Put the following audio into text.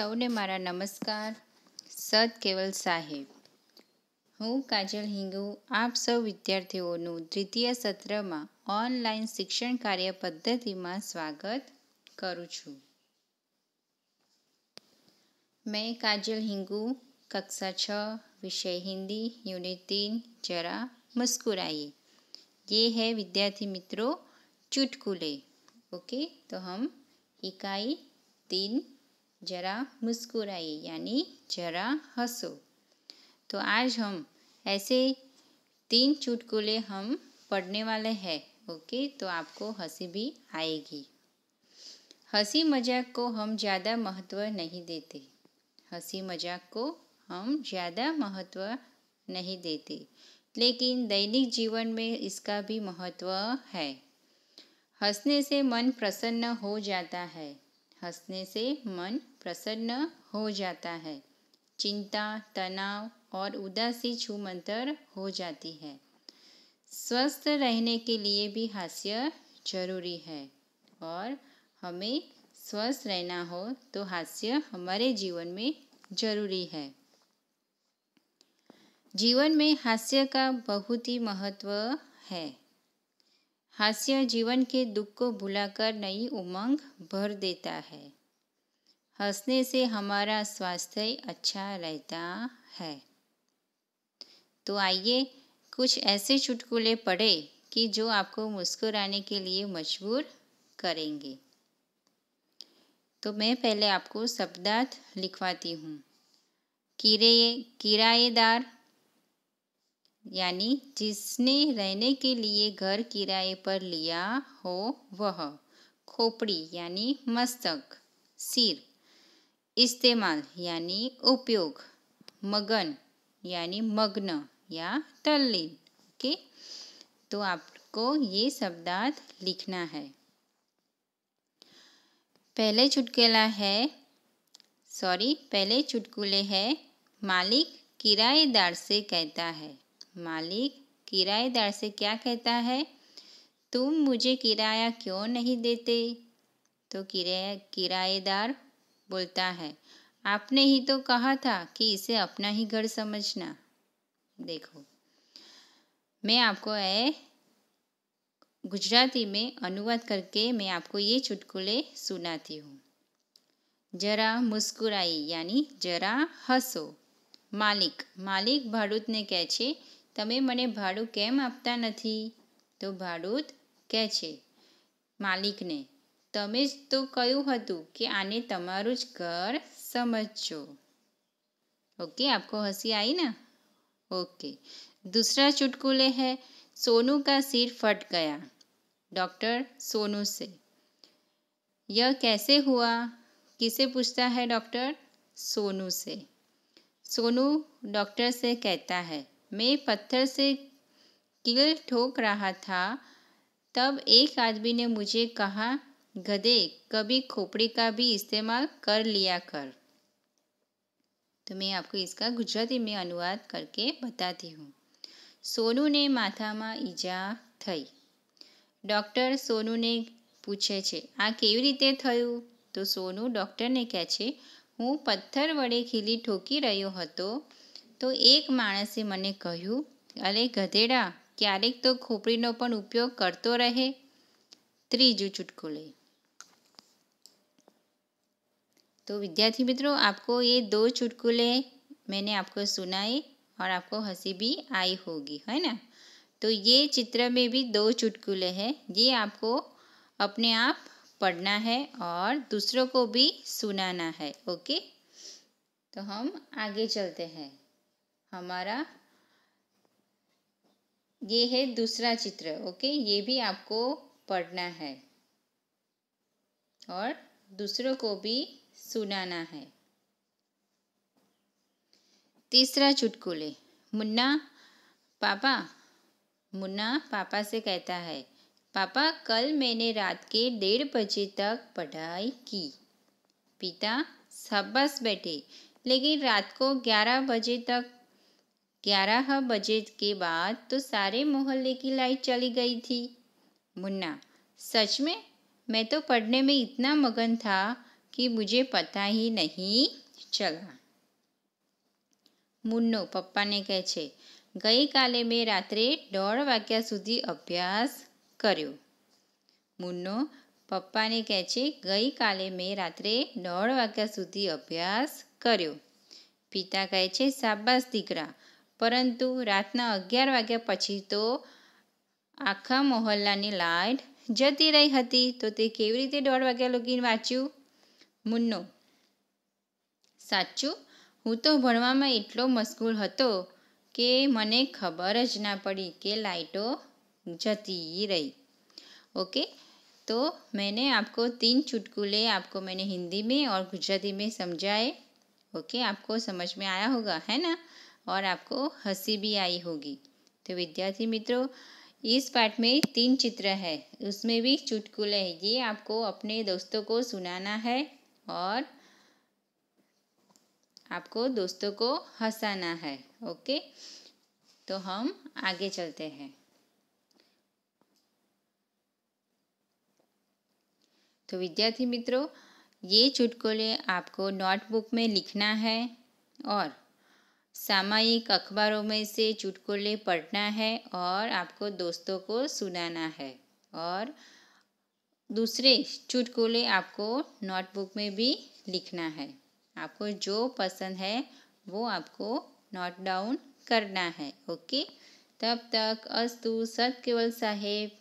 સૌને મારા નમસ્કાર સદ કેવલ સાહેબ હું કાજલ હિંગુ આપ સૌ વિદ્યાર્થીઓનું દ્વિતીય સત્રમાં ઓનલાઈન શિક્ષણ કાર્ય પદ્ધતિમાં સ્વાગત કરું છું મેં કાજલ હિંગુ કક્ષા છ વિષય હિન્દી યુનિટ तीन જરા मुस्कुराइए ये है विद्यार्थी मित्रों चुटकुले ओके तो हम इकाई तीन जरा मुस्कुराइए यानी जरा हंसो तो आज हम ऐसे तीन चुटकुले हम पढ़ने वाले हैं ओके तो आपको हंसी भी आएगी हंसी मजाक को हम ज़्यादा महत्व नहीं देते हंसी मजाक को हम ज़्यादा महत्व नहीं देते लेकिन दैनिक जीवन में इसका भी महत्व है हंसने से मन प्रसन्न हो जाता है हंसने से मन प्रसन्न हो जाता है चिंता तनाव और उदासी छूमंतर हो जाती है स्वस्थ रहने के लिए भी हास्य जरूरी है और हमें स्वस्थ रहना हो तो हास्य हमारे जीवन में जरूरी है जीवन में हास्य का बहुत ही महत्व है हास्य जीवन के दुख को भुलाकर नई उमंग भर देता है हंसने से हमारा स्वास्थ्य अच्छा रहता है तो आइए कुछ ऐसे चुटकुले पढ़े कि जो आपको मुस्कुराने के लिए मजबूर करेंगे तो मैं पहले आपको शब्दार्थ लिखवाती हूँ किरे किराएदार यानी जिसने रहने के लिए घर किराए पर लिया हो वह खोपड़ी यानी मस्तक सिर इस्तेमाल यानी उपयोग मगन यानी मग्न या तल्लीन ओके तो आपको ये शब्दार्थ लिखना है पहले चुटकुला है सॉरी पहले चुटकुले है मालिक किराएदार से कहता है मालिक किराएदार से क्या कहता है तुम मुझे किराया क्यों नहीं देते तो किराया किराएदार बोलता है आपने ही तो कहा था कि इसे अपना ही घर समझना देखो मैं आपको ए गुजराती में अनुवाद करके मैं आपको ये चुटकुले सुनाती हूँ जरा मुस्कुराई यानी जरा हंसो मालिक मालिक भाड़ूत ने कहे તમે મને ભાડું કેમ આપતા નથી તો ભાડૂત કહે છે ने તમે જ તો કહ્યું હતું કે આને તમારું જ ઘર સમજજો ओके आपको हंसी आई ना ओके दूसरा चुटकुले है सोनू का सिर फट गया डॉक्टर सोनू से यह कैसे हुआ किसे पूछता है डॉक्टर सोनू से सोनू डॉक्टर से कहता है મે પથ્થર સે કિલ્લ ઠોક રહા થા તબ એક આદમીને મુજે કહા ગધે કભી ખોપડી કા ભી ઇસ્તેમાલ કર લિયા કર તો મે આપકો ઇસકા ગુજરાતી મે અનુવાદ કરકે બતાતી હું સોનો ને માથા માં ઈજા થઈ ડોક્ટર સોનો ને પૂછે છે આ કેવી રીતે થયું તો સોનો ડોક્ટર ને કહે છે હું પથ્થર વડે ખેલી ઠોકી રહ્યો હતો तो एक मणसे मैंने कहू अरे गधेड़ा क्या तो खोपड़ी उपयोग करते रहे રહે ત્રીજું ચુટકું तो विद्यार्थी मित्रों आपको ये दो चुटकुले मैंने आपको सुनाए और आपको हंसी भी आई होगी है ना तो ये चित्र में भी दो चुटकुले हैं ये आपको अपने आप पढ़ना है और दूसरों को भी सुनाना है ओके तो हम आगे चलते हैं हमारा ये है दूसरा चित्र ओके ये भी आपको पढ़ना है और दूसरों को भी सुनाना है तीसरा चुटकुले मुन्ना पापा मुन्ना पापा से कहता है पापा कल मैंने रात के डेढ़ बजे तक पढ़ाई की पिता सब बस बैठे लेकिन रात को ग्यारह बजे तक ग्यारह बजे के बाद तो सारे मोहल्ले की लाइट चली गई थी मुन्ना सच में मैं तो पढ़ने में इतना मगन था कि मुझे पता ही नहीं चला मुन्नो पप्पा ने कहे गई काले में रात्रे दौड़ वाक्या सुधी अभ्यास करो मुन्नो पप्पा ने कहे गई काले में रात्र दौड़ वाक्या सुधी अभ्यास करो पिता कहे छे शाबाश दीकरा परंतु रातना अगियार वगैया पी तो आखा मोहल्ला लाइट जती रही थी तो रीते दौ वगैया लगी वाँचू मुन्नो साचू हूँ तो भटो मशगूल हो मैं खबर ज ना पड़ी कि लाइटो जती रही ओके तो मैंने आपको तीन चुटकुले आपको मैंने हिंदी में और गुजराती में समझाए ओके आपको समझ में आया होगा है ना और आपको हंसी भी आई होगी तो विद्यार्थी मित्रों इस पाठ में तीन चित्र है उसमें भी चुटकुले है ये आपको अपने दोस्तों को सुनाना है और आपको दोस्तों को हंसाना है ओके तो हम आगे चलते हैं तो विद्यार्थी मित्रों ये चुटकुले आपको नोटबुक में लिखना है और सामायिक अखबारों में से चुटकुले पढ़ना है और आपको दोस्तों को सुनाना है और दूसरे चुटकुले आपको नोटबुक में भी लिखना है आपको जो पसंद है वो आपको नोट डाउन करना है ओके तब तक अस्तु सत केवल साहेब